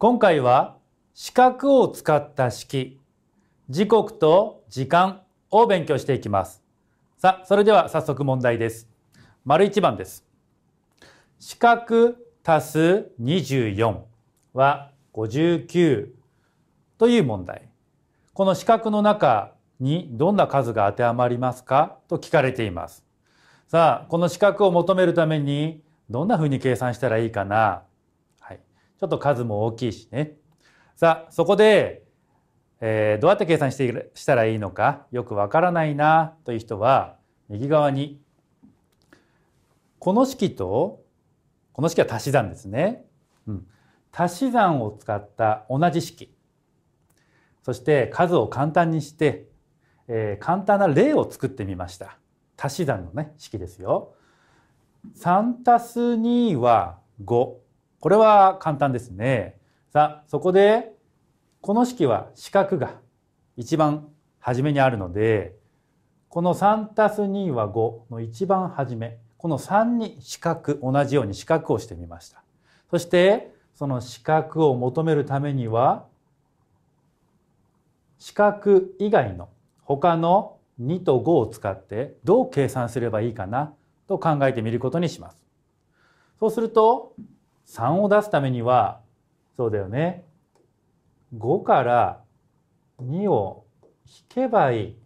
今回は四角を使った式時刻と時間を勉強していきますさあそれでは早速問題です丸一番です四角足す24は59という問題この四角の中にどんな数が当てはまりますかと聞かれていますさあこの四角を求めるためにどんなふうに計算したらいいかなちょっと数も大きいしね。さあそこで、えー、どうやって計算してしたらいいのかよくわからないなという人は右側にこの式とこの式は足し算ですね。うん、足し算を使った同じ式そして数を簡単にして、えー、簡単な例を作ってみました。足し算のね式ですよ。3す2は5。これは簡単ですね。さあ、そこで、この式は四角が一番初めにあるので、この3 2は5の一番初め、この3に四角、同じように四角をしてみました。そして、その四角を求めるためには、四角以外の他の2と5を使ってどう計算すればいいかなと考えてみることにします。そうすると、3を出すためにはそうだよね5から2を引けばいい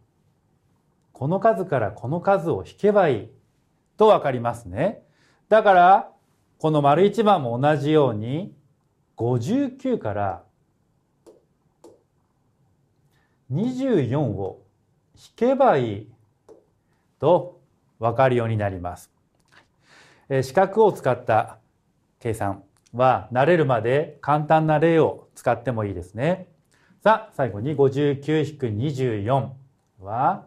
この数からこの数を引けばいいと分かりますね。だからこの丸1番も同じように59から24を引けばいいと分かるようになります。四角を使った計算は慣れるまで簡単な例を使ってもいいですね。さあ、最後に59-24は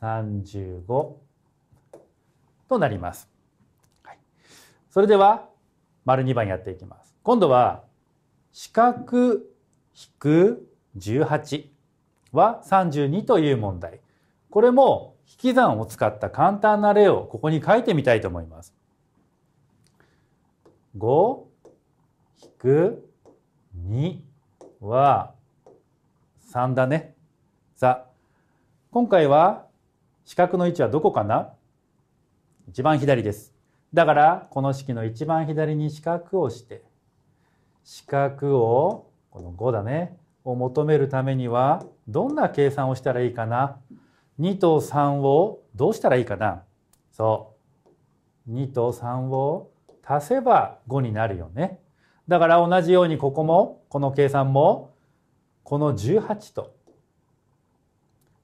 35となります。はい、それでは、丸2番やっていきます。今度は、四角引く18は32という問題。これも引き算を使った簡単な例をここに書いてみたいと思います。5引く2は3だね。さあ、今回は四角の位置はどこかな一番左です。だから、この式の一番左に四角をして、四角を、この5だね、を求めるためには、どんな計算をしたらいいかな ?2 と3をどうしたらいいかなそう。2と3を足せば5になるよね。だから同じようにここもこの計算もこの18と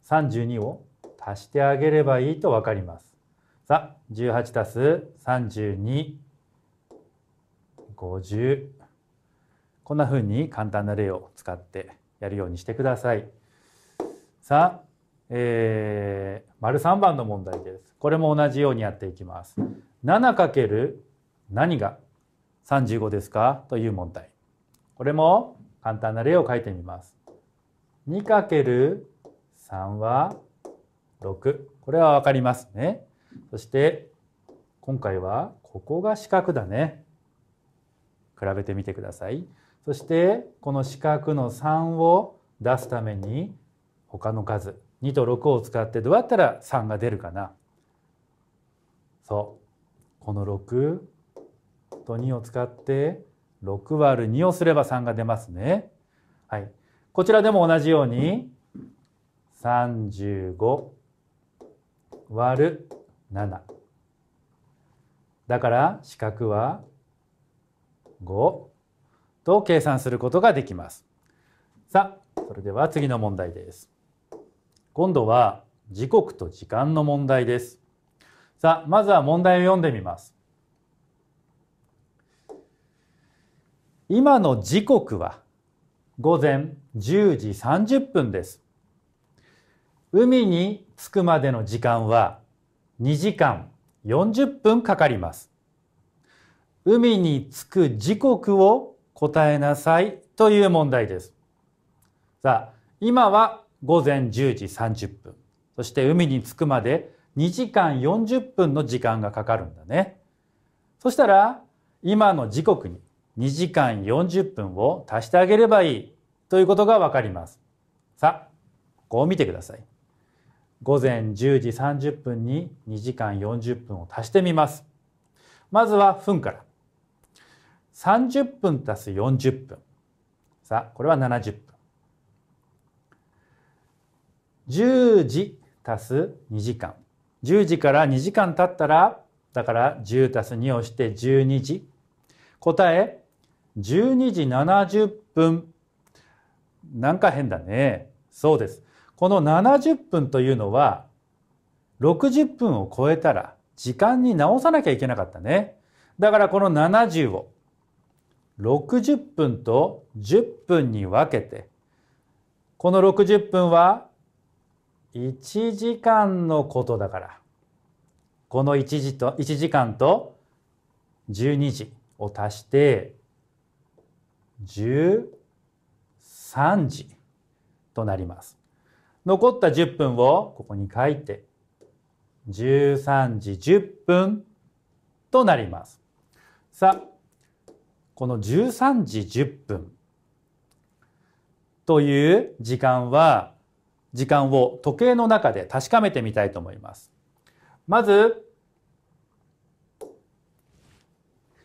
32を足してあげればいいと分かります。さあ18足す3250こんな風に簡単な例を使ってやるようにしてください。さあ、えー、丸3番の問題です。これも同じようにやっていきます。7× 何が35ですかという問題。これも簡単な例を書いてみます。2×3 は6。これはわかりますね。そして今回はここが四角だね。比べてみてください。そしてこの四角の3を出すために他の数2と6を使ってどうやったら3が出るかなそうこの6と2を使って6割る2をすれば3が出ますね。はい。こちらでも同じように35割る7。だから四角は5と計算することができます。さあ、それでは次の問題です。今度は時刻と時間の問題です。さあ、まずは問題を読んでみます。今の時刻は午前10時30分です。海に着くまでの時間は2時間40分かかります。海に着く時刻を答えなさいという問題です。さあ、今は午前10時30分。そして海に着くまで2時間40分の時間がかかるんだね。そしたら、今の時刻に2時間40分を足してあげればいいということがわかります。さあ、こう見てください。午前10時30分に2時間40分を足してみます。まずは分から。30分足す40分。さあ、これは70分。10時足す2時間。10時から2時間経ったら、だから10足す2をして12時。答え12時70分。なんか変だね。そうです。この70分というのは、60分を超えたら時間に直さなきゃいけなかったね。だからこの70を60分と10分に分けて、この60分は1時間のことだから、この1時と、1時間と12時を足して、13時となります。残った10分をここに書いて13時10分となります。さあ、この13時10分という時間は時間を時計の中で確かめてみたいと思います。まず、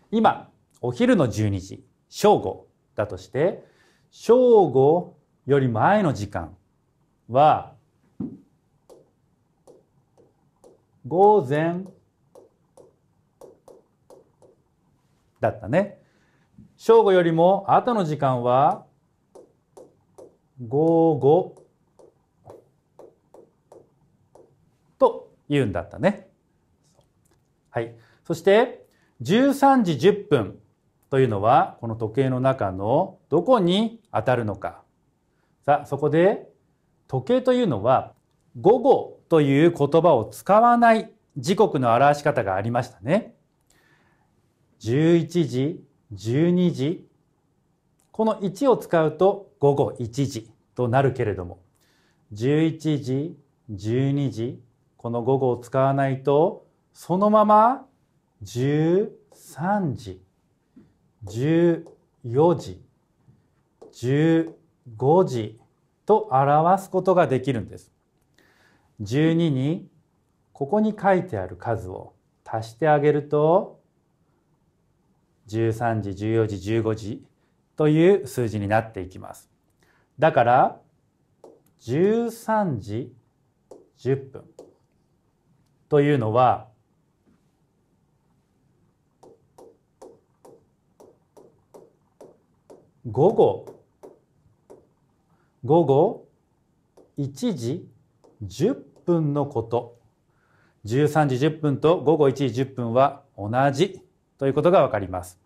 今、お昼の12時、正午だとして正午より前の時間は午前だったね。正午よりも後の時間は午後と言うんだったね。はい。そして13時10分というのはこの時計の中のどこに当たるのかさあそこで時計というのは午後という言葉を使わない時刻の表し方がありましたね11時12時この1を使うと午後1時となるけれども11時12時この午後を使わないとそのまま13時14時15時と表すことができるんです。12にここに書いてある数を足してあげると13時14時15時という数字になっていきます。だから13時10分というのは午後午後1時10分のこと13時10分と午後1時10分は同じということがわかります。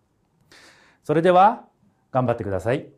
それでは頑張ってください。